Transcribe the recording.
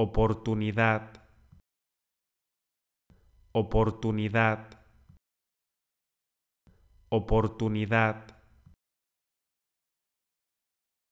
oportunidad, oportunidad, oportunidad.